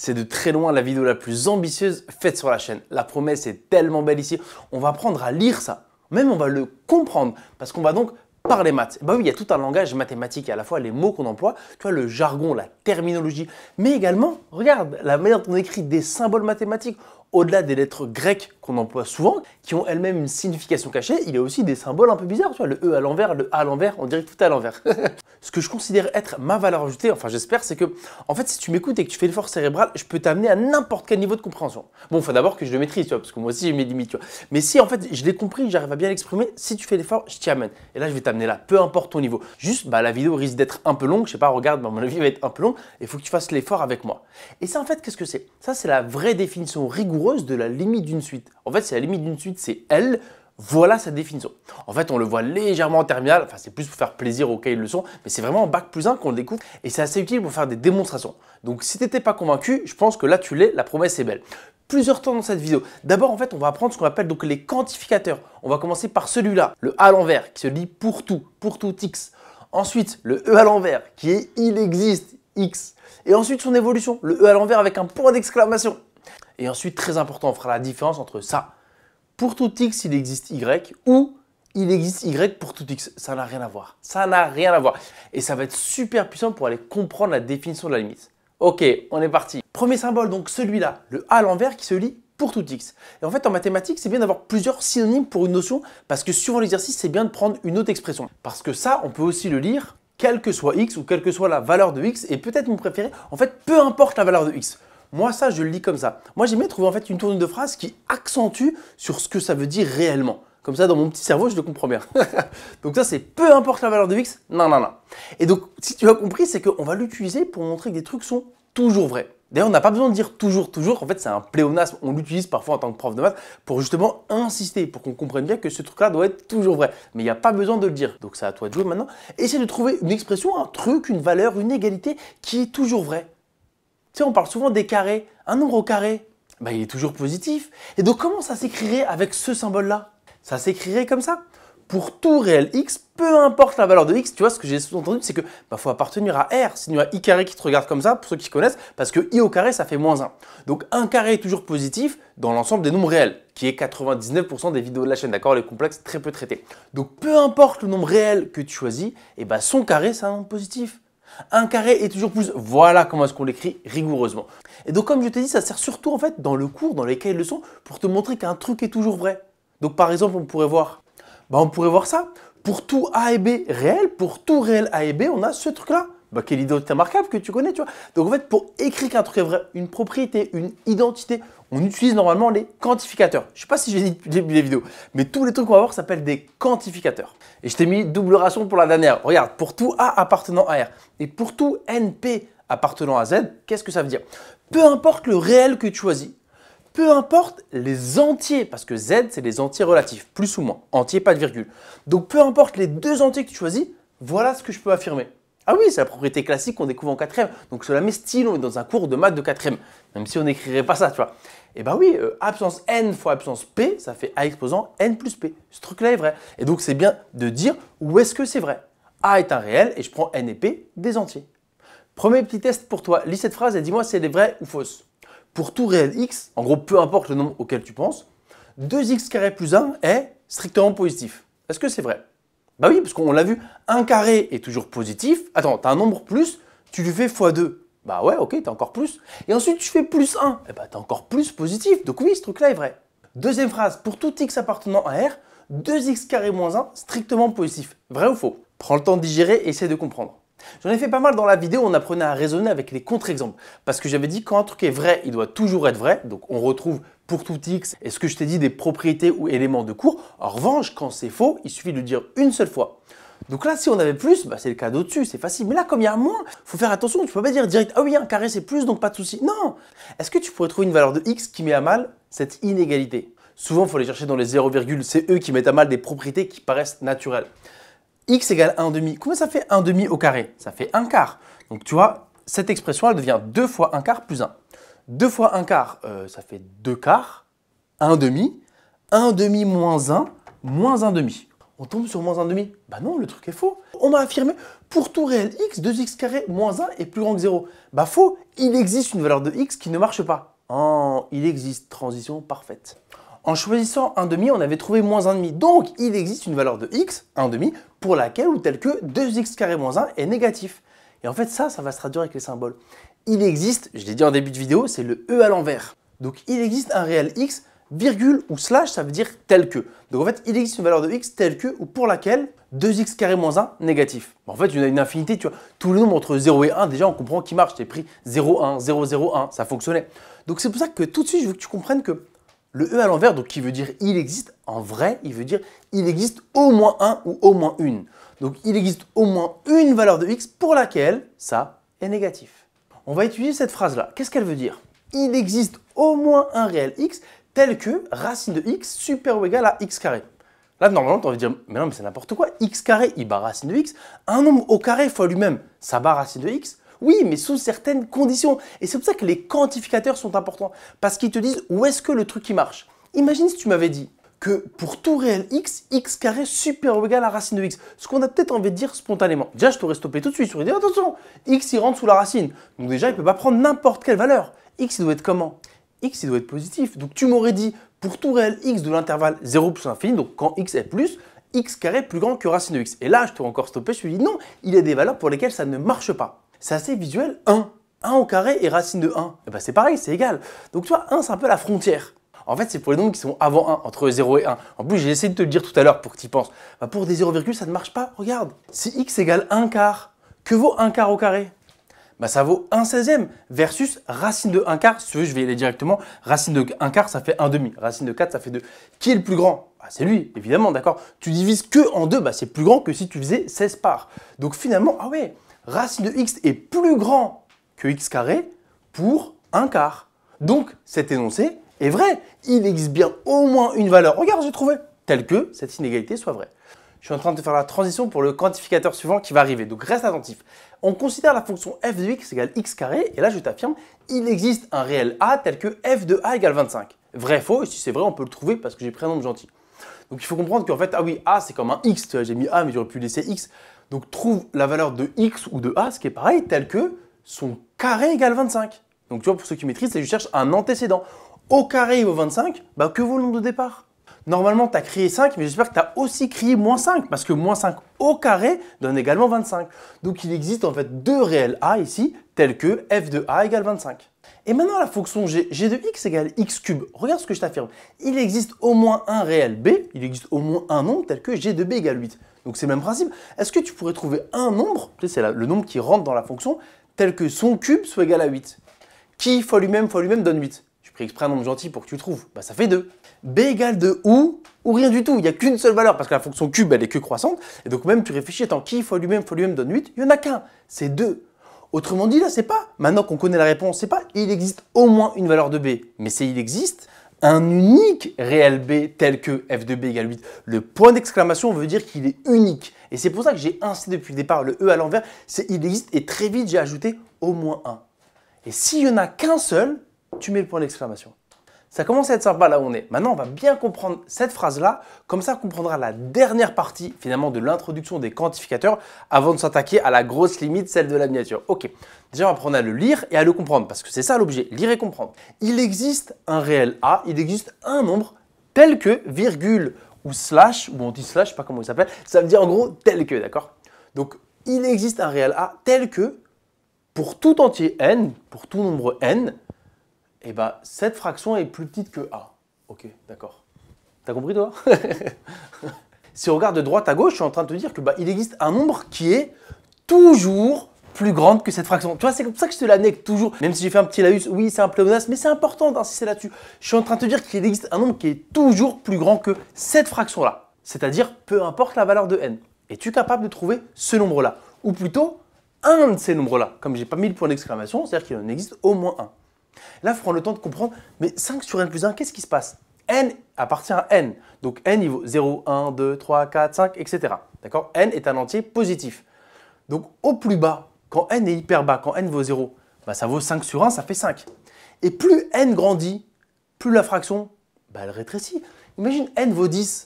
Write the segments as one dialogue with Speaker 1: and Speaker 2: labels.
Speaker 1: C'est de très loin la vidéo la plus ambitieuse faite sur la chaîne. La promesse est tellement belle ici. On va apprendre à lire ça. Même on va le comprendre parce qu'on va donc parler maths. Bah oui, il y a tout un langage mathématique, à la fois les mots qu'on emploie, tu le jargon, la terminologie, mais également, regarde, la manière dont on écrit des symboles mathématiques, au-delà des lettres grecques qu'on emploie souvent, qui ont elles-mêmes une signification cachée, il y a aussi des symboles un peu bizarres, tu vois, le E à l'envers, le A à l'envers, on dirait tout à l'envers. ce que je considère être ma valeur ajoutée, enfin j'espère, c'est que, en fait, si tu m'écoutes et que tu fais l'effort cérébral, je peux t'amener à n'importe quel niveau de compréhension. Bon, faut d'abord que je le maîtrise, tu vois, parce que moi aussi j'ai mes limites, tu vois. Mais si en fait je l'ai compris, j'arrive à bien l'exprimer, si tu fais l'effort, je t'y amène. Et là, je vais t'amener là, peu importe ton niveau. Juste, bah, la vidéo risque d'être un peu longue, je sais pas, regarde, bah, mon avis va être un peu long, il faut que tu fasses l'effort avec moi. Et ça, en fait, qu'est-ce que c'est Ça, c'est la vraie définition rigoureuse de la limite d'une suite. En fait, c'est la limite d'une suite, c'est L. Voilà sa définition. En fait, on le voit légèrement en terminale, enfin c'est plus pour faire plaisir aux cahiers de leçons, mais c'est vraiment en bac plus 1 qu'on le découvre et c'est assez utile pour faire des démonstrations. Donc si t'étais pas convaincu, je pense que là tu l'es, la promesse est belle. Plusieurs temps dans cette vidéo. D'abord, en fait, on va apprendre ce qu'on appelle donc les quantificateurs. On va commencer par celui-là, le A à l'envers, qui se lit pour tout, pour tout x. Ensuite, le E à l'envers, qui est il existe, x. Et ensuite, son évolution, le E à l'envers avec un point d'exclamation, et ensuite, très important, on fera la différence entre ça. Pour tout x, il existe y ou il existe y pour tout x. Ça n'a rien à voir. Ça n'a rien à voir. Et ça va être super puissant pour aller comprendre la définition de la limite. Ok, on est parti. Premier symbole, donc celui-là, le a à l'envers qui se lit pour tout x. Et en fait, en mathématiques, c'est bien d'avoir plusieurs synonymes pour une notion parce que souvent, l'exercice, c'est bien de prendre une autre expression. Parce que ça, on peut aussi le lire quel que soit x ou quelle que soit la valeur de x et peut-être mon préféré, en fait, peu importe la valeur de x. Moi, ça, je le lis comme ça. Moi, j'aimais bien trouver en fait une tournure de phrase qui accentue sur ce que ça veut dire réellement. Comme ça, dans mon petit cerveau, je le comprends bien. donc ça, c'est peu importe la valeur de x, non, non, non. Et donc, si tu as compris, c'est qu'on va l'utiliser pour montrer que des trucs sont toujours vrais. D'ailleurs, on n'a pas besoin de dire toujours, toujours. En fait, c'est un pléonasme. On l'utilise parfois en tant que prof de maths pour justement insister, pour qu'on comprenne bien que ce truc-là doit être toujours vrai. Mais il n'y a pas besoin de le dire. Donc, c'est à toi de jouer maintenant. Essaye de trouver une expression, un truc, une valeur, une égalité qui est toujours vraie on parle souvent des carrés. Un nombre au carré, bah, il est toujours positif. Et donc, comment ça s'écrirait avec ce symbole-là Ça s'écrirait comme ça. Pour tout réel x, peu importe la valeur de x, tu vois, ce que j'ai sous-entendu, c'est que bah, faut appartenir à R, sinon a i carré qui te regarde comme ça, pour ceux qui connaissent, parce que i au carré, ça fait moins 1. Donc, un carré est toujours positif dans l'ensemble des nombres réels, qui est 99% des vidéos de la chaîne, d'accord Les complexes très peu traités. Donc, peu importe le nombre réel que tu choisis, et eh bah, son carré, c'est un nombre positif. Un carré est toujours plus. Voilà comment est-ce qu'on l'écrit rigoureusement. Et donc comme je te dis, ça sert surtout en fait dans le cours, dans les cahiers de leçons, pour te montrer qu'un truc est toujours vrai. Donc par exemple, on pourrait voir, bah, on pourrait voir ça. Pour tout A et B réel, pour tout réel A et B, on a ce truc-là bah, quelle identité remarquable que tu connais, tu vois. Donc en fait, pour écrire qu'un truc est vrai, une propriété, une identité, on utilise normalement les quantificateurs. Je sais pas si j'ai dit depuis vidéos, mais tous les trucs qu'on va voir s'appellent des quantificateurs. Et je t'ai mis double ration pour la dernière. Regarde, pour tout A appartenant à R et pour tout NP appartenant à Z, qu'est-ce que ça veut dire Peu importe le réel que tu choisis, peu importe les entiers, parce que Z, c'est les entiers relatifs, plus ou moins. entiers, pas de virgule. Donc peu importe les deux entiers que tu choisis, voilà ce que je peux affirmer. Ah oui, c'est la propriété classique qu'on découvre en quatrième. Donc cela met style, on est dans un cours de maths de quatrième, même si on n'écrirait pas ça, tu vois. Eh ben oui, euh, absence n fois absence p, ça fait a exposant n plus p. Ce truc-là est vrai. Et donc c'est bien de dire où est-ce que c'est vrai. a est un réel et je prends n et p des entiers. Premier petit test pour toi, lis cette phrase et dis-moi si elle est vraie ou fausse. Pour tout réel x, en gros peu importe le nombre auquel tu penses, 2x carré plus 1 est strictement positif. Est-ce que c'est vrai bah oui, parce qu'on l'a vu, un carré est toujours positif. Attends, t'as un nombre plus, tu lui fais fois 2 Bah ouais, ok, t'as encore plus. Et ensuite, tu fais plus 1. Et eh bah t'as encore plus positif. Donc oui, ce truc-là est vrai. Deuxième phrase, pour tout x appartenant à R, 2x carré moins 1, strictement positif. Vrai ou faux Prends le temps de digérer et essaie de comprendre. J'en ai fait pas mal dans la vidéo, on apprenait à raisonner avec les contre-exemples. Parce que j'avais dit quand un truc est vrai, il doit toujours être vrai. Donc on retrouve pour tout x est ce que je t'ai dit des propriétés ou éléments de cours. En revanche, quand c'est faux, il suffit de le dire une seule fois. Donc là, si on avait plus, bah, c'est le cas d'au-dessus, c'est facile. Mais là, comme il y a moins, faut faire attention. Tu peux pas dire direct, ah oui, un carré c'est plus, donc pas de souci. Non. Est-ce que tu pourrais trouver une valeur de x qui met à mal cette inégalité Souvent, il faut les chercher dans les 0, c'est eux qui mettent à mal des propriétés qui paraissent naturelles. x égale 1 demi. Comment ça fait 1 demi au carré Ça fait un quart. Donc tu vois, cette expression, elle devient 2 fois un quart plus 1. 2 fois 1 quart, euh, ça fait 2 quarts, 1 demi, 1 demi moins 1, moins 1 demi. On tombe sur moins 1 demi Bah non, le truc est faux. On m'a affirmé, pour tout réel x, 2x carré moins 1 est plus grand que 0. Bah faux, il existe une valeur de x qui ne marche pas. Oh, il existe, transition parfaite. En choisissant 1 demi, on avait trouvé moins 1 demi. Donc, il existe une valeur de x, 1 demi, pour laquelle ou telle que 2x carré moins 1 est négatif. Et en fait, ça, ça va se traduire avec les symboles il existe, je l'ai dit en début de vidéo, c'est le E à l'envers. Donc il existe un réel X, virgule ou slash, ça veut dire tel que. Donc en fait, il existe une valeur de X telle que ou pour laquelle 2x carré moins 1 négatif. En fait, il y a une infinité, tu vois. Tous les nombres entre 0 et 1, déjà, on comprend qu'ils marchent. J'ai pris 0, 1, 0, 0, 1, ça fonctionnait. Donc c'est pour ça que tout de suite, je veux que tu comprennes que le E à l'envers, donc qui veut dire il existe, en vrai, il veut dire il existe au moins 1 ou au moins une. Donc il existe au moins une valeur de x pour laquelle ça est négatif. On va étudier cette phrase-là. Qu'est-ce qu'elle veut dire Il existe au moins un réel x tel que racine de x super ou égal à x carré. Là, normalement, tu envie dire, mais non, mais c'est n'importe quoi. x carré, il bat racine de x. Un nombre au carré fois lui-même, ça bat racine de x. Oui, mais sous certaines conditions. Et c'est pour ça que les quantificateurs sont importants. Parce qu'ils te disent où est-ce que le truc qui marche. Imagine si tu m'avais dit que pour tout réel x, x carré supérieur ou égal à racine de x. Ce qu'on a peut-être envie de dire spontanément. Déjà, je t'aurais stoppé tout de suite. je t'aurais dit attention, x il rentre sous la racine. Donc déjà, il ne peut pas prendre n'importe quelle valeur. x il doit être comment x il doit être positif. Donc tu m'aurais dit pour tout réel x de l'intervalle 0 plus infini, donc quand x est plus, x carré plus grand que racine de x. Et là, je t'aurais encore stoppé. Je lui dis dit non, il y a des valeurs pour lesquelles ça ne marche pas. C'est assez visuel. 1. 1 au carré et racine de 1. Et eh ben c'est pareil, c'est égal. Donc tu vois, 1 c'est un peu la frontière. En fait, c'est pour les nombres qui sont avant 1, entre 0 et 1. En plus, j'ai essayé de te le dire tout à l'heure pour que tu y penses. Bah, pour des 0, ça ne marche pas. Regarde, si x égale 1 quart, que vaut 1 quart au carré bah, ça vaut 1 16e versus racine de 1 quart. Si tu veux, je vais y aller directement. Racine de 1 quart, ça fait 1 demi. Racine de 4, ça fait 2. Qui est le plus grand bah, C'est lui, évidemment, d'accord Tu divises que en 2, c'est plus grand que si tu faisais 16 parts. Donc finalement, ah ouais, racine de x est plus grand que x carré pour 1 quart. Donc cet énoncé, est vrai. Il existe bien au moins une valeur. Regarde, j'ai trouvé. Telle que cette inégalité soit vraie. Je suis en train de faire la transition pour le quantificateur suivant qui va arriver, donc reste attentif. On considère la fonction f de x égale x carré, et là je t'affirme, il existe un réel a tel que f de a égale 25. Vrai, faux, et si c'est vrai, on peut le trouver parce que j'ai pris un nombre gentil. Donc il faut comprendre qu'en fait, ah oui, a c'est comme un x, j'ai mis a mais j'aurais pu laisser x. Donc trouve la valeur de x ou de a, ce qui est pareil, tel que son carré égale 25. Donc tu vois, pour ceux qui maîtrisent, c'est je cherche un antécédent au carré vaut 25, bah, que vaut le nombre de départ Normalement, tu as crié 5, mais j'espère que tu as aussi crié moins 5, parce que moins 5 au carré donne également 25. Donc il existe en fait deux réels A ici, tels que f de A égale 25. Et maintenant, la fonction g, de x égale x cube, regarde ce que je t'affirme. Il existe au moins un réel b, il existe au moins un nombre tel que g de b égale 8. Donc c'est le même principe. Est-ce que tu pourrais trouver un nombre, c'est le nombre qui rentre dans la fonction, tel que son cube soit égal à 8 Qui fois lui-même fois lui-même donne 8 exprès un nombre gentil pour que tu trouves. Bah, ça fait 2. b égale 2 ou, ou rien du tout. Il n'y a qu'une seule valeur parce que la fonction cube, elle est que croissante. Et donc même tu réfléchis, tant qui fois lui-même fois lui-même donne 8 Il n'y en a qu'un. C'est 2. Autrement dit, là, c'est pas. Maintenant qu'on connaît la réponse, c'est pas. Il existe au moins une valeur de b. Mais c'est il existe un unique réel b tel que f de b égale 8. Le point d'exclamation veut dire qu'il est unique. Et c'est pour ça que j'ai insisté depuis le départ le e à l'envers. C'est il existe et très vite j'ai ajouté au moins un. Et s'il y en a qu'un seul, tu mets le point d'exclamation. Ça commence à être sympa là où on est. Maintenant, on va bien comprendre cette phrase-là. Comme ça, on comprendra la dernière partie finalement de l'introduction des quantificateurs avant de s'attaquer à la grosse limite, celle de la miniature. Ok, déjà on va apprendre à le lire et à le comprendre parce que c'est ça l'objet, lire et comprendre. Il existe un réel A, il existe un nombre tel que virgule ou slash, ou on dit slash, je sais pas comment il s'appelle, ça veut dire en gros tel que, d'accord Donc, il existe un réel A tel que pour tout entier n, pour tout nombre n, eh ben, cette fraction est plus petite que A. Ok, d'accord. T'as compris toi Si on regarde de droite à gauche, je suis en train de te dire que bah, il existe un nombre qui est toujours plus grand que cette fraction. Tu vois, c'est comme ça que je te l'annexe toujours. Même si j'ai fait un petit laïus, oui, c'est un pléonasme, mais c'est important d'insister là-dessus. Je suis en train de te dire qu'il existe un nombre qui est toujours plus grand que cette fraction-là. C'est-à-dire, peu importe la valeur de n. Es-tu capable de trouver ce nombre-là Ou plutôt, un de ces nombres-là. Comme j'ai pas mis le point d'exclamation, c'est-à-dire qu'il en existe au moins un. Là, il faut prendre le temps de comprendre, mais 5 sur n plus 1, qu'est-ce qui se passe n appartient à n. Donc n, il vaut 0, 1, 2, 3, 4, 5, etc. D'accord n est un entier positif. Donc au plus bas, quand n est hyper bas, quand n vaut 0, bah, ça vaut 5 sur 1, ça fait 5. Et plus n grandit, plus la fraction, bah, elle rétrécit. Imagine n vaut 10,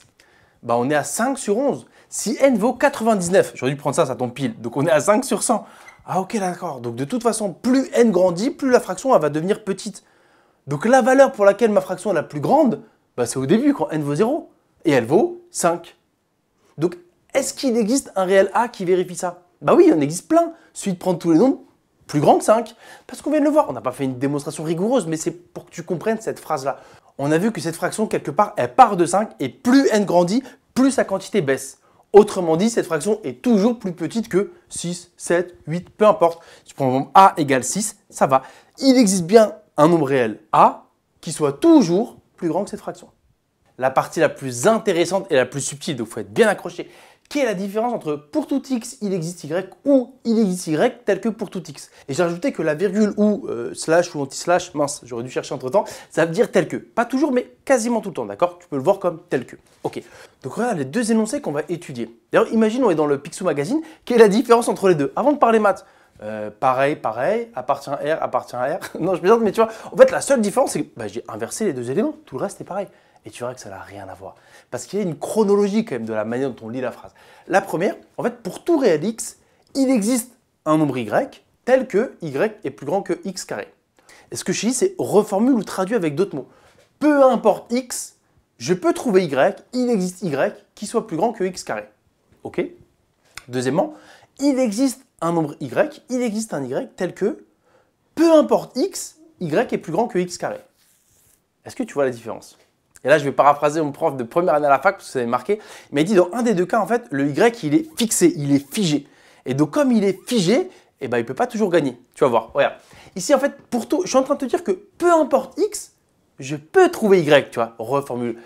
Speaker 1: bah, on est à 5 sur 11. Si n vaut 99, j'aurais dû prendre ça, ça tombe pile. Donc on est à 5 sur 100. Ah ok, d'accord. Donc de toute façon, plus n grandit, plus la fraction va devenir petite. Donc la valeur pour laquelle ma fraction est la plus grande, bah, c'est au début quand n vaut 0. Et elle vaut 5. Donc est-ce qu'il existe un réel A qui vérifie ça Bah oui, il en existe plein. Suite de prendre tous les nombres plus grand que 5. Parce qu'on vient de le voir, on n'a pas fait une démonstration rigoureuse, mais c'est pour que tu comprennes cette phrase-là. On a vu que cette fraction, quelque part, elle part de 5, et plus n grandit, plus sa quantité baisse. Autrement dit, cette fraction est toujours plus petite que 6, 7, 8, peu importe. Si je prends le nombre A égale 6, ça va. Il existe bien un nombre réel A qui soit toujours plus grand que cette fraction. La partie la plus intéressante et la plus subtile, donc il faut être bien accroché, quelle est la différence entre pour tout x il existe y ou il existe y tel que pour tout x Et j'ai rajouté que la virgule ou euh, slash ou anti-slash, mince, j'aurais dû chercher entre temps, ça veut dire tel que. Pas toujours, mais quasiment tout le temps, d'accord Tu peux le voir comme tel que. Ok. Donc voilà les deux énoncés qu'on va étudier. D'ailleurs, imagine, on est dans le Pixou Magazine, quelle est la différence entre les deux Avant de parler maths, euh, pareil, pareil, appartient à R, appartient à R. non, je plaisante, mais tu vois, en fait, la seule différence, c'est que bah, j'ai inversé les deux éléments, tout le reste est pareil et tu verras que ça n'a rien à voir. Parce qu'il y a une chronologie quand même de la manière dont on lit la phrase. La première, en fait, pour tout réel x, il existe un nombre y tel que y est plus grand que x carré. Et ce que je dis, c'est reformule ou traduit avec d'autres mots. Peu importe x, je peux trouver y, il existe y qui soit plus grand que x carré. Ok Deuxièmement, il existe un nombre y, il existe un y tel que peu importe x, y est plus grand que x carré. Est-ce que tu vois la différence et là, je vais paraphraser mon prof de première année à la fac, parce que ça avait marqué. Mais il dit, dans un des deux cas, en fait, le Y, il est fixé, il est figé. Et donc, comme il est figé, eh ben, il ne peut pas toujours gagner. Tu vas voir, regarde. Ici, en fait, pour tout, je suis en train de te dire que peu importe X, je peux trouver Y, tu vois, reformule.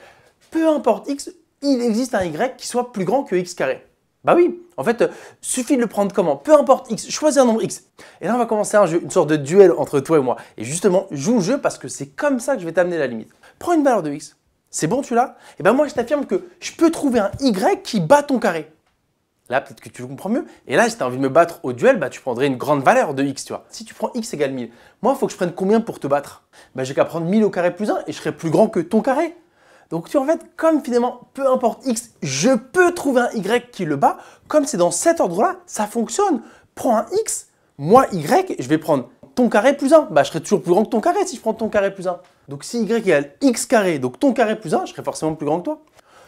Speaker 1: Peu importe X, il existe un Y qui soit plus grand que X carré. Bah oui, en fait, euh, suffit de le prendre comment Peu importe X, choisis un nombre X. Et là, on va commencer un jeu, une sorte de duel entre toi et moi. Et justement, joue le jeu parce que c'est comme ça que je vais t'amener la limite. Prends une valeur de X, c'est bon, tu l'as Et eh bien moi, je t'affirme que je peux trouver un Y qui bat ton carré. Là, peut-être que tu le comprends mieux. Et là, si tu as envie de me battre au duel, bah, tu prendrais une grande valeur de x, tu vois. Si tu prends x égale 1000, moi, il faut que je prenne combien pour te battre bah, J'ai qu'à prendre 1000 au carré plus 1 et je serai plus grand que ton carré. Donc tu en fait, comme finalement, peu importe x, je peux trouver un y qui le bat, comme c'est dans cet ordre-là, ça fonctionne. Prends un x, moi y, je vais prendre ton carré plus 1. Bah, je serai toujours plus grand que ton carré si je prends ton carré plus 1. Donc si y égale x carré, donc ton carré plus 1, je serai forcément plus grand que toi.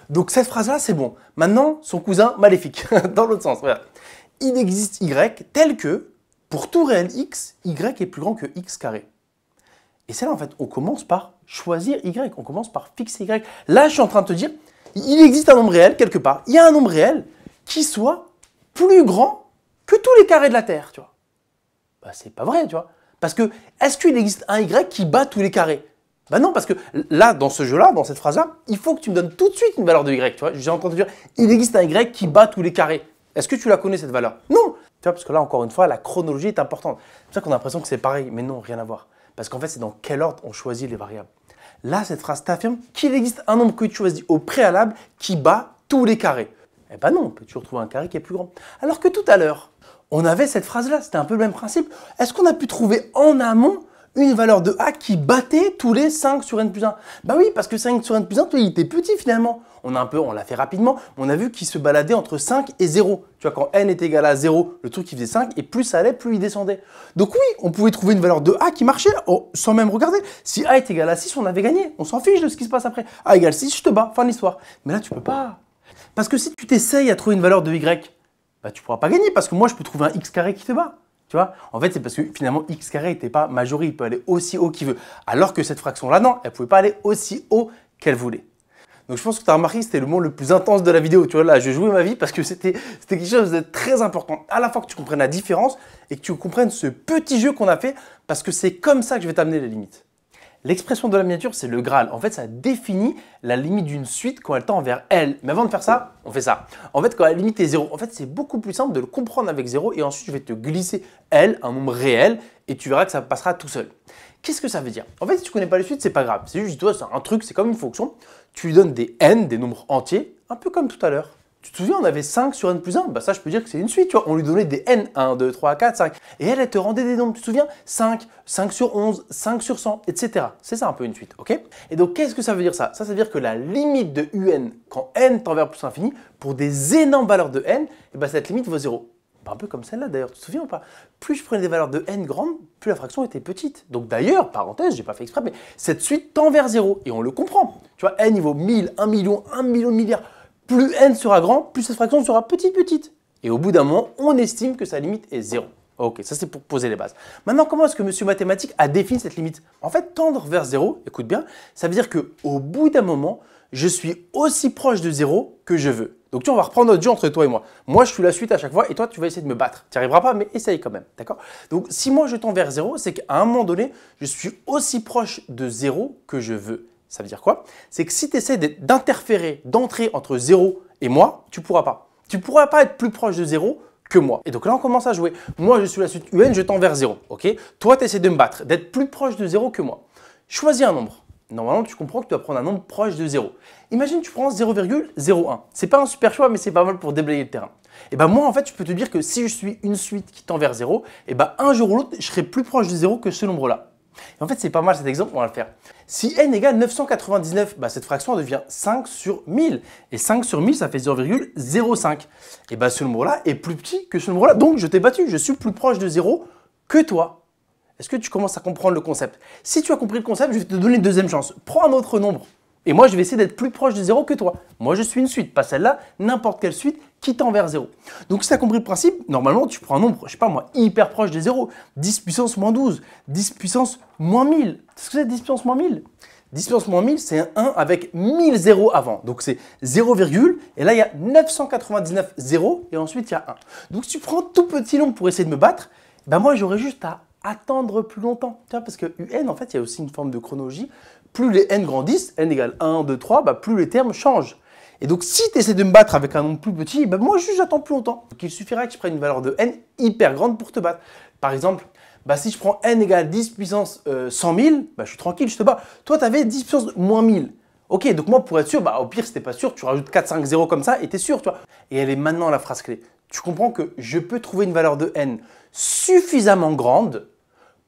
Speaker 1: Donc cette phrase-là, c'est bon. Maintenant, son cousin maléfique, dans l'autre sens. Il existe y tel que, pour tout réel x, y est plus grand que x carré. Et c'est là, en fait, on commence par choisir y, on commence par fixer y. Là, je suis en train de te dire, il existe un nombre réel quelque part. Il y a un nombre réel qui soit plus grand que tous les carrés de la Terre, tu vois. Bah, c'est pas vrai, tu vois. Parce que, est-ce qu'il existe un y qui bat tous les carrés ben non, parce que là, dans ce jeu-là, dans cette phrase-là, il faut que tu me donnes tout de suite une valeur de y. Tu vois, j'ai entendu dire, il existe un y qui bat tous les carrés. Est-ce que tu la connais cette valeur Non. Tu vois, parce que là, encore une fois, la chronologie est importante. C'est pour ça qu'on a l'impression que c'est pareil, mais non, rien à voir. Parce qu'en fait, c'est dans quel ordre on choisit les variables. Là, cette phrase t'affirme qu'il existe un nombre que tu choisis au préalable qui bat tous les carrés. Eh ben non, on peut toujours trouver un carré qui est plus grand. Alors que tout à l'heure, on avait cette phrase-là, c'était un peu le même principe. Est-ce qu'on a pu trouver en amont une valeur de A qui battait tous les 5 sur n plus 1. Bah oui, parce que 5 sur n plus 1, il était petit finalement. On a un peu, on l'a fait rapidement, on a vu qu'il se baladait entre 5 et 0. Tu vois, quand n est égal à 0, le truc il faisait 5, et plus ça allait, plus il descendait. Donc oui, on pouvait trouver une valeur de A qui marchait, oh, sans même regarder. Si A est égal à 6, on avait gagné. On s'en fiche de ce qui se passe après. A égal 6, je te bats, fin de l'histoire. Mais là, tu peux pas. Parce que si tu t'essayes à trouver une valeur de Y, bah tu pourras pas gagner, parce que moi, je peux trouver un X carré qui te bat. Tu vois En fait, c'est parce que finalement, x carré n'était pas majoré. Il peut aller aussi haut qu'il veut. Alors que cette fraction-là, non, elle ne pouvait pas aller aussi haut qu'elle voulait. Donc je pense que tu as remarqué, c'était le moment le plus intense de la vidéo. Tu vois, là, je jouais ma vie parce que c'était quelque chose de très important. À la fois que tu comprennes la différence et que tu comprennes ce petit jeu qu'on a fait parce que c'est comme ça que je vais t'amener les limites. L'expression de la miniature, c'est le Graal. En fait, ça définit la limite d'une suite quand elle tend vers L. Mais avant de faire ça, on fait ça. En fait, quand la limite est 0, en fait, c'est beaucoup plus simple de le comprendre avec 0 et ensuite, je vais te glisser L, un nombre réel, et tu verras que ça passera tout seul. Qu'est-ce que ça veut dire En fait, si tu connais pas les suites, c'est pas grave. C'est juste, toi, c'est un truc, c'est comme une fonction. Tu lui donnes des n, des nombres entiers, un peu comme tout à l'heure. Tu te souviens, on avait 5 sur n plus 1 Bah ça, je peux dire que c'est une suite, tu vois. On lui donnait des n, 1, 2, 3, 4, 5. Et elle, elle te rendait des nombres, tu te souviens 5, 5 sur 11, 5 sur 100, etc. C'est ça un peu une suite, ok Et donc, qu'est-ce que ça veut dire ça Ça, ça veut dire que la limite de un, quand n tend vers plus infini, pour des énormes valeurs de n, et eh bah, ben, cette limite vaut 0 bah, un peu comme celle-là d'ailleurs, tu te souviens ou pas Plus je prenais des valeurs de n grandes, plus la fraction était petite. Donc d'ailleurs, parenthèse, j'ai pas fait exprès, mais cette suite tend vers 0 et on le comprend. Tu vois, n il vaut 1000, 1 million, 1 million de milliards plus n sera grand, plus cette fraction sera petite petite. Et au bout d'un moment, on estime que sa limite est 0. Ok, ça c'est pour poser les bases. Maintenant, comment est-ce que monsieur mathématique a défini cette limite En fait, tendre vers 0, écoute bien, ça veut dire qu'au bout d'un moment, je suis aussi proche de 0 que je veux. Donc tu vois, on va reprendre notre jeu entre toi et moi. Moi, je suis la suite à chaque fois et toi, tu vas essayer de me battre. Tu n'y arriveras pas, mais essaye quand même, d'accord Donc si moi, je tends vers 0, c'est qu'à un moment donné, je suis aussi proche de 0 que je veux. Ça veut dire quoi C'est que si tu essaies d'interférer, d'entrer entre 0 et moi, tu pourras pas. Tu pourras pas être plus proche de 0 que moi. Et donc là, on commence à jouer. Moi, je suis la suite UN, je tends vers 0. Toi, tu essaies de me battre, d'être plus proche de 0 que moi. Choisis un nombre. Normalement, tu comprends que tu dois prendre un nombre proche de 0. Imagine, tu prends 0,01. C'est pas un super choix, mais c'est pas mal pour déblayer le terrain. Et eh ben moi, en fait, je peux te dire que si je suis une suite qui tend vers 0, et eh ben, un jour ou l'autre, je serai plus proche de 0 que ce nombre-là. En fait, c'est pas mal cet exemple, on va le faire. Si n égale 999, bah, cette fraction devient 5 sur 1000. Et 5 sur 1000, ça fait 0,05. Et bah ce nombre là est plus petit que ce nombre là Donc je t'ai battu, je suis plus proche de 0 que toi. Est-ce que tu commences à comprendre le concept Si tu as compris le concept, je vais te donner une deuxième chance. Prends un autre nombre. Et moi, je vais essayer d'être plus proche de 0 que toi. Moi, je suis une suite, pas celle-là, n'importe quelle suite qui tend vers 0. Donc, si tu as compris le principe, normalement, tu prends un nombre, je sais pas moi, hyper proche de 0. 10 puissance moins 12, 10 puissance moins 1000. Qu'est-ce que c'est 10 puissance moins 1000 10 puissance moins 1000, c'est un 1 avec 1000 zéros avant. Donc c'est 0, et là il y a 999 zéros, et ensuite il y a 1. Donc si tu prends tout petit nombre pour essayer de me battre, ben moi j'aurais juste à attendre plus longtemps. Tu vois, parce que UN, en fait, il y a aussi une forme de chronologie plus les n grandissent, n égale 1, 2, 3, bah, plus les termes changent. Et donc si tu essaies de me battre avec un nombre plus petit, bah, moi je j'attends plus longtemps. Donc il suffira que je prenne une valeur de n hyper grande pour te battre. Par exemple, bah, si je prends n égale 10 puissance 100 euh, 000, bah, je suis tranquille, je te bats. Toi, tu avais 10 puissance moins 1000. Ok, donc moi, pour être sûr, bah, au pire, si t'es pas sûr, tu rajoutes 4, 5, 0 comme ça et es sûr, tu vois. Et elle est maintenant la phrase clé. Tu comprends que je peux trouver une valeur de n suffisamment grande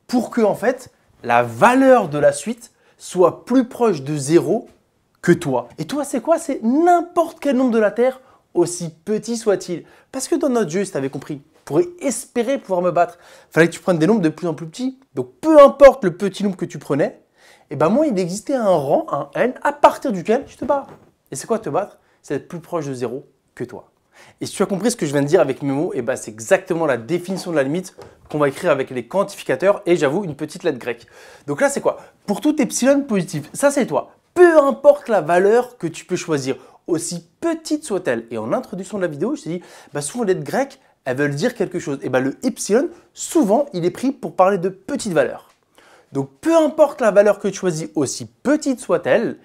Speaker 1: pour que, en fait, la valeur de la suite soit plus proche de zéro que toi. Et toi, c'est quoi C'est n'importe quel nombre de la Terre, aussi petit soit-il. Parce que dans notre jeu, si avais compris, pour espérer pouvoir me battre, fallait que tu prennes des nombres de plus en plus petits. Donc peu importe le petit nombre que tu prenais, et eh ben moi, il existait un rang, un n, à partir duquel je te bats. Et c'est quoi te battre C'est être plus proche de zéro que toi. Et si tu as compris ce que je viens de dire avec mes mots, eh ben c'est exactement la définition de la limite qu'on va écrire avec les quantificateurs et j'avoue une petite lettre grecque. Donc là c'est quoi Pour tout epsilon positif, ça c'est toi. Peu importe la valeur que tu peux choisir, aussi petite soit-elle. Et en introduction de la vidéo, je t'ai dit, bah, souvent les lettres grecques, elles veulent dire quelque chose. Et eh bien le epsilon, souvent, il est pris pour parler de petites valeurs. Donc peu importe la valeur que tu choisis, aussi petite soit-elle,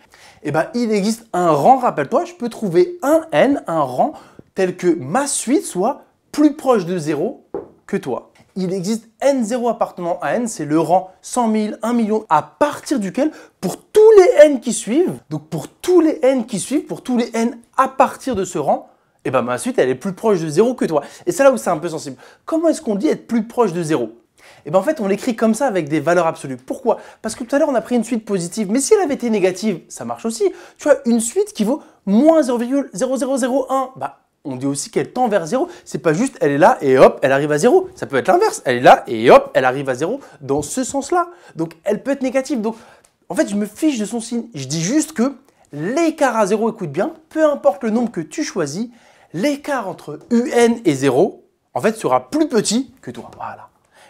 Speaker 1: eh ben il existe un rang, rappelle-toi, je peux trouver un n, un rang telle que ma suite soit plus proche de 0 que toi. Il existe N0 appartenant à N, c'est le rang 100 000, 1 million, à partir duquel, pour tous les N qui suivent, donc pour tous les N qui suivent, pour tous les N à partir de ce rang, eh ben ma suite elle est plus proche de 0 que toi. Et c'est là où c'est un peu sensible. Comment est-ce qu'on dit être plus proche de 0 eh bien en fait, on l'écrit comme ça avec des valeurs absolues. Pourquoi Parce que tout à l'heure, on a pris une suite positive, mais si elle avait été négative, ça marche aussi. Tu vois, une suite qui vaut moins 0,0001, bah on dit aussi qu'elle tend vers zéro. C'est pas juste elle est là et hop, elle arrive à zéro. Ça peut être l'inverse. Elle est là et hop, elle arrive à zéro dans ce sens-là. Donc elle peut être négative. Donc en fait, je me fiche de son signe. Je dis juste que l'écart à zéro, écoute bien, peu importe le nombre que tu choisis, l'écart entre UN et 0, en fait, sera plus petit que toi. Voilà.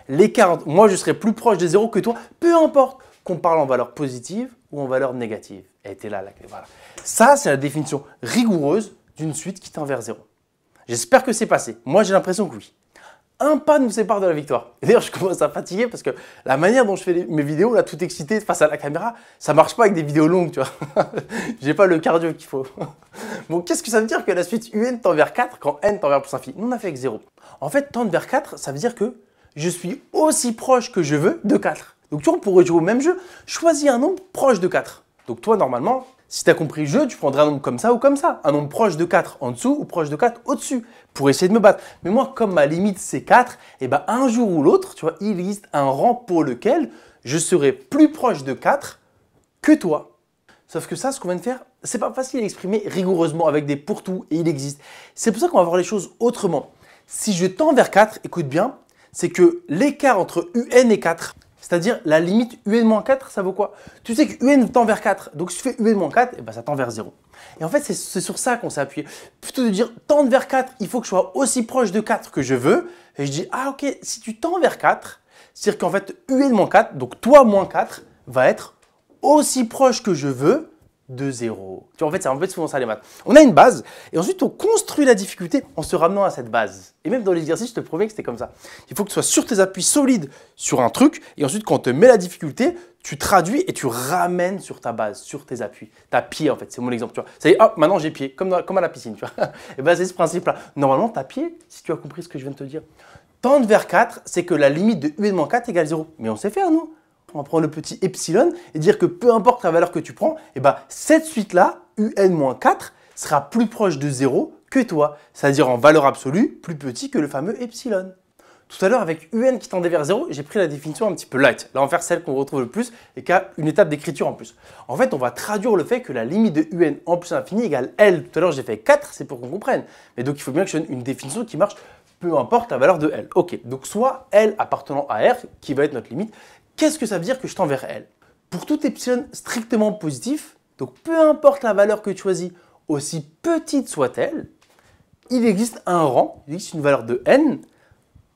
Speaker 1: L'écart, moi, je serai plus proche de zéro que toi, peu importe qu'on parle en valeur positive ou en valeur négative. Elle était là la clé. Voilà. Ça, c'est la définition rigoureuse d'une suite qui tend vers zéro. J'espère que c'est passé. Moi, j'ai l'impression que oui. Un pas nous sépare de la victoire. D'ailleurs, je commence à fatiguer parce que la manière dont je fais mes vidéos, là, tout excité face à la caméra, ça marche pas avec des vidéos longues, tu vois. j'ai pas le cardio qu'il faut. bon, qu'est-ce que ça veut dire que la suite UN tend vers 4 quand N tend vers plus infini on a fait avec 0. En fait, tend vers 4, ça veut dire que je suis aussi proche que je veux de 4. Donc, tu vois, on pourrait jouer au même jeu, choisis un nombre proche de 4. Donc, toi, normalement, si tu as compris le jeu, tu prendrais un nombre comme ça ou comme ça. Un nombre proche de 4 en dessous ou proche de 4 au-dessus pour essayer de me battre. Mais moi, comme ma limite c'est 4, et eh ben un jour ou l'autre, tu vois, il existe un rang pour lequel je serai plus proche de 4 que toi. Sauf que ça, ce qu'on vient de faire, c'est pas facile à exprimer rigoureusement avec des pour-tout et il existe. C'est pour ça qu'on va voir les choses autrement. Si je tends vers 4, écoute bien, c'est que l'écart entre UN et 4, c'est-à-dire la limite UN-4, ça vaut quoi Tu sais que UN tend vers 4, donc si tu fais UN-4, eh ben, ça tend vers 0. Et en fait, c'est sur ça qu'on s'est appuyé. Plutôt de dire tendre vers 4, il faut que je sois aussi proche de 4 que je veux. Et je dis, ah ok, si tu tends vers 4, c'est-à-dire qu'en fait UN-4, donc toi moins 4, va être aussi proche que je veux de zéro. Tu vois, en fait, c'est en fait souvent ça les maths. On a une base et ensuite on construit la difficulté en se ramenant à cette base. Et même dans l'exercice, je te prouvais que c'était comme ça. Il faut que tu sois sur tes appuis solides sur un truc et ensuite quand on te met la difficulté, tu traduis et tu ramènes sur ta base, sur tes appuis. Ta pied en fait, c'est mon exemple, tu vois. C'est hop, maintenant j'ai pied comme, à la piscine, tu vois. et ben c'est ce principe là. Normalement, ta pied, si tu as compris ce que je viens de te dire, tendre vers 4, c'est que la limite de U moins 4 égale 0. Mais on sait faire non on va prendre le petit epsilon et dire que peu importe la valeur que tu prends, et eh ben, cette suite-là, un-4, sera plus proche de 0 que toi, c'est-à-dire en valeur absolue plus petit que le fameux epsilon. Tout à l'heure, avec un qui tendait vers 0, j'ai pris la définition un petit peu light. Là, on va faire celle qu'on retrouve le plus et qui a une étape d'écriture en plus. En fait, on va traduire le fait que la limite de un en plus infini égale L. Tout à l'heure, j'ai fait 4, c'est pour qu'on comprenne. Mais donc, il faut bien que je donne une définition qui marche peu importe la valeur de L. Ok, donc soit L appartenant à R, qui va être notre limite, Qu'est-ce que ça veut dire que je tends vers elle Pour tout epsilon strictement positif, donc peu importe la valeur que tu choisis, aussi petite soit-elle, il existe un rang, il existe une valeur de n,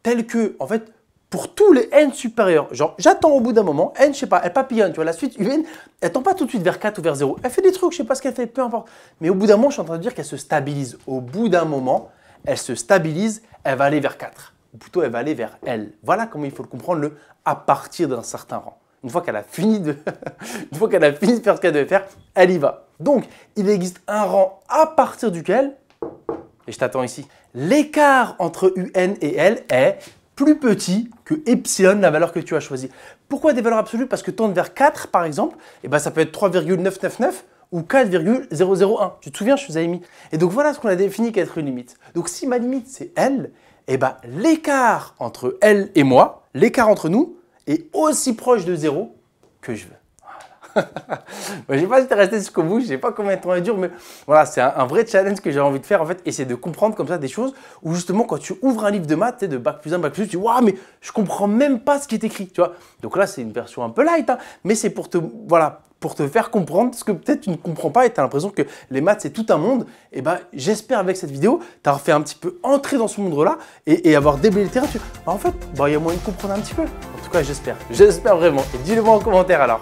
Speaker 1: telle que, en fait, pour tous les n supérieurs, genre j'attends au bout d'un moment, n, je sais pas, elle papillonne, tu vois, la suite, UN, elle tend pas tout de suite vers 4 ou vers 0, elle fait des trucs, je sais pas ce qu'elle fait, peu importe. Mais au bout d'un moment, je suis en train de dire qu'elle se stabilise. Au bout d'un moment, elle se stabilise, elle va aller vers 4 ou plutôt elle va aller vers L. Voilà comment il faut comprendre le à partir d'un certain rang. Une fois qu'elle a fini de, fois qu'elle a fini de faire ce qu'elle devait faire, elle y va. Donc, il existe un rang à partir duquel, et je t'attends ici, l'écart entre UN et L est plus petit que epsilon, la valeur que tu as choisie. Pourquoi des valeurs absolues Parce que tendre vers 4, par exemple, eh ben, ça peut être 3,999 ou 4,001. Tu te souviens, je vous avais mis. Et donc voilà ce qu'on a défini qu'être une limite. Donc si ma limite c'est L, eh ben, l'écart entre elle et moi, l'écart entre nous, est aussi proche de zéro que je veux je pas si tu resté jusqu'au bout, je sais pas combien de temps est dur, mais voilà, c'est un, vrai challenge que j'ai envie de faire en fait, et c'est de comprendre comme ça des choses où justement quand tu ouvres un livre de maths, de bac plus 1, bac plus 2, tu dis waouh, mais je comprends même pas ce qui est écrit, tu vois. Donc là, c'est une version un peu light, hein, mais c'est pour te, voilà, pour te faire comprendre ce que peut-être tu ne comprends pas et tu as l'impression que les maths c'est tout un monde, et eh ben j'espère avec cette vidéo as fait un petit peu entrer dans ce monde-là et, avoir déblayé le terrain. Bah, en fait, bah, il y a moyen de comprendre un petit peu. En tout cas, j'espère. J'espère vraiment. Et dis-le moi en commentaire alors.